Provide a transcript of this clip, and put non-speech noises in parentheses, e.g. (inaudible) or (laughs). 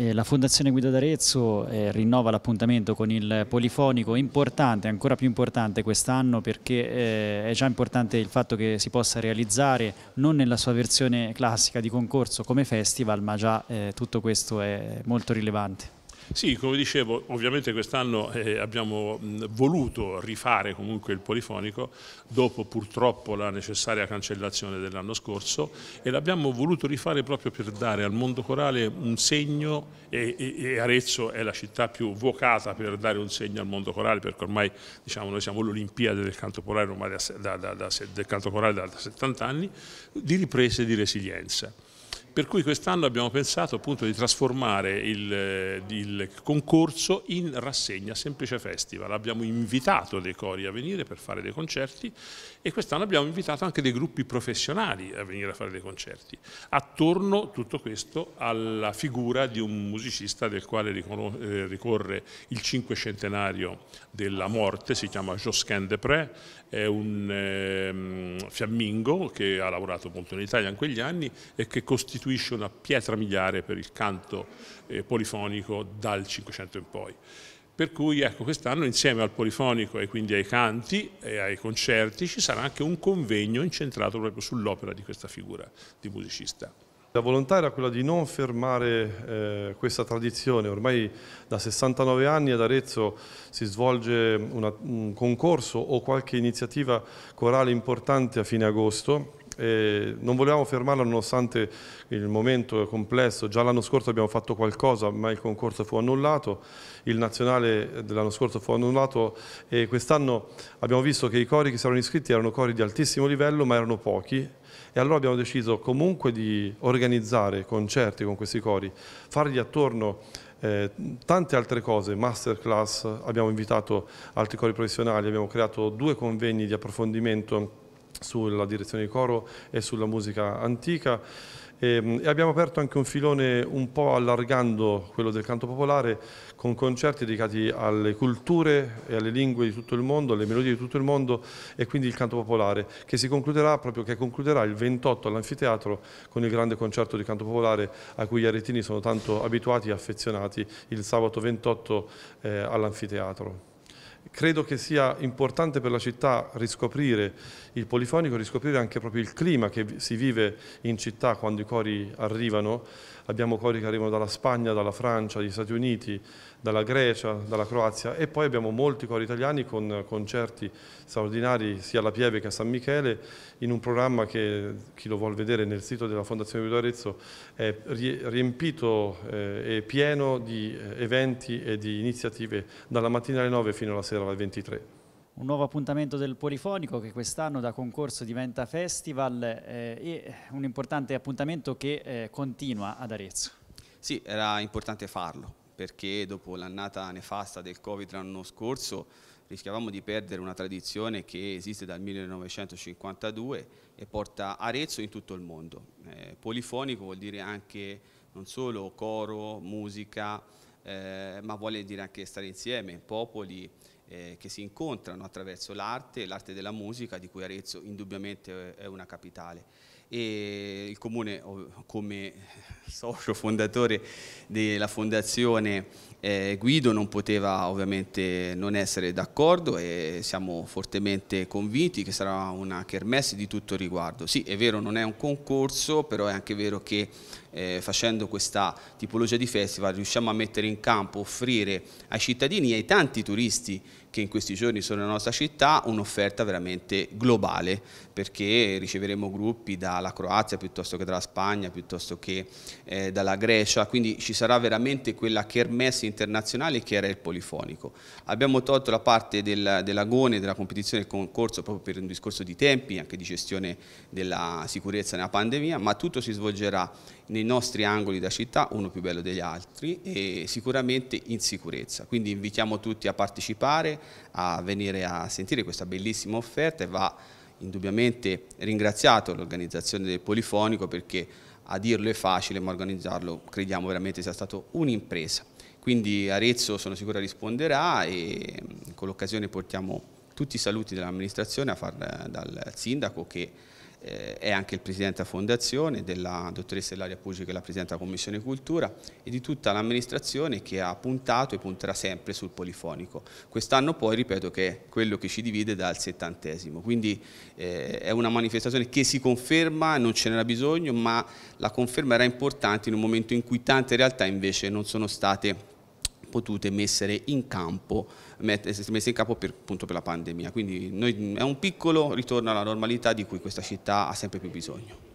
Eh, la Fondazione Guido d'Arezzo eh, rinnova l'appuntamento con il Polifonico, importante, ancora più importante quest'anno perché eh, è già importante il fatto che si possa realizzare non nella sua versione classica di concorso come festival ma già tutto questo è molto rilevante. Sì, come dicevo, ovviamente quest'anno eh, abbiamo mh, voluto rifare comunque il polifonico dopo purtroppo la necessaria cancellazione dell'anno scorso e l'abbiamo voluto rifare proprio per dare al mondo corale un segno e, e, e, Arezzo è la città più vocata per dare un segno al mondo corale perché ormai diciamo, noi siamo l'Olimpiade del canto corale da, da, da, del canto corale da 70 anni, di riprese e di resilienza. Per cui quest'anno abbiamo pensato appunto di trasformare il, eh, il concorso in rassegna semplice festival. Abbiamo invitato dei cori a venire per fare dei concerti e quest'anno abbiamo invitato anche dei gruppi professionali a venire a fare dei concerti. Attorno tutto questo alla figura di un musicista del quale eh, ricorre il cinquecentenario della morte, si chiama Josquin Depré, è un eh, fiammingo che ha lavorato molto in Italia in quegli anni e che costituisce costituisce una pietra miliare per il canto eh, polifonico dal 500 in poi. Per cui ecco, quest'anno insieme al polifonico e quindi ai canti e ai concerti ci sarà anche un convegno incentrato proprio sull'opera di questa figura di musicista. La volontà era quella di non fermare eh, questa tradizione, ormai da 69 anni ad Arezzo si svolge una, un concorso o qualche iniziativa corale importante a fine agosto eh, non volevamo fermarla nonostante il momento complesso, già l'anno scorso abbiamo fatto qualcosa ma il concorso fu annullato, il nazionale dell'anno scorso fu annullato e quest'anno abbiamo visto che i cori che si erano iscritti erano cori di altissimo livello ma erano pochi e allora abbiamo deciso comunque di organizzare concerti con questi cori, fargli attorno eh, tante altre cose, masterclass, abbiamo invitato altri cori professionali, abbiamo creato due convegni di approfondimento sulla direzione di coro e sulla musica antica ehm, e, abbiamo aperto anche un filone un po' allargando quello del canto popolare con concerti dedicati alle culture e alle lingue di tutto il mondo, alle melodie di tutto il mondo e quindi il canto popolare che si concluderà proprio che concluderà il 28 all'anfiteatro con il grande concerto di canto popolare a cui gli aretini sono tanto abituati e affezionati il sabato 28 eh, all'anfiteatro. Credo che sia importante per la città riscoprire il polifonico, riscoprire anche proprio il clima che si vive in città quando i cori arrivano. Abbiamo cori che arrivano dalla Spagna, dalla Francia, dagli Stati Uniti, dalla Grecia, dalla Croazia e poi abbiamo molti cori italiani con concerti straordinari sia alla Pieve che a San Michele in un programma che chi lo vuole vedere nel sito della Fondazione Guido Arezzo è riempito eh, e pieno di eh, eventi e di iniziative dalla mattina alle 9 fino alla sera sera alle 23. Un nuovo appuntamento del Polifonico che quest'anno da concorso diventa festival eh, e un importante appuntamento che eh, continua ad Arezzo. Sì, era importante farlo perché dopo l'annata nefasta del Covid l'anno scorso rischiavamo di perdere una tradizione che esiste dal 1952 e porta Arezzo in tutto il mondo. Eh, polifonico vuol dire anche non solo coro, musica, eh, ma vuole dire anche stare insieme, popoli eh, che si incontrano attraverso l'arte, l'arte della musica, di cui Arezzo indubbiamente è una capitale. E il Comune, come (laughs) socio fondatore della Fondazione eh, Guido, non poteva ovviamente non essere d'accordo e siamo fortemente convinti che sarà una kermesse di tutto riguardo. Sì, è vero, non è un concorso, però è anche vero che eh, facendo questa tipologia di festival riusciamo a mettere in campo, offrire ai cittadini e ai tanti turisti che in questi giorni sono nella nostra città, un'offerta veramente globale, perché riceveremo gruppi dalla Croazia piuttosto che dalla Spagna, piuttosto che eh, dalla Grecia, quindi ci sarà veramente quella kermesse internazionale che era il polifonico. Abbiamo tolto la parte del, dell'agone, della competizione del concorso proprio per un discorso di tempi, anche di gestione della sicurezza nella pandemia, ma tutto si svolgerà nei nostri angoli da città, uno più bello degli altri e sicuramente in sicurezza. Quindi invitiamo tutti a partecipare, a venire a sentire questa bellissima offerta e va indubbiamente ringraziato l'organizzazione del Polifonico perché a dirlo è facile ma organizzarlo crediamo veramente sia stato un'impresa. Quindi Arezzo sono sicuro risponderà e mm, con l'occasione portiamo tutti i saluti dell'amministrazione a far eh, dal sindaco che eh, è anche il presidente della fondazione della dottoressa Ilaria Puggi che è la presidente della Commissione Cultura e di tutta l'amministrazione che ha puntato e punterà sempre sul polifonico. Quest'anno poi ripeto che è quello che ci divide dal settantesimo, quindi eh, è una manifestazione che si conferma, non ce n'era bisogno, ma la conferma era importante in un momento in cui tante realtà invece non sono state potute messe in campo, messe in campo per, appunto, per la pandemia. Quindi noi, è un piccolo ritorno alla normalità di cui questa città ha sempre più bisogno.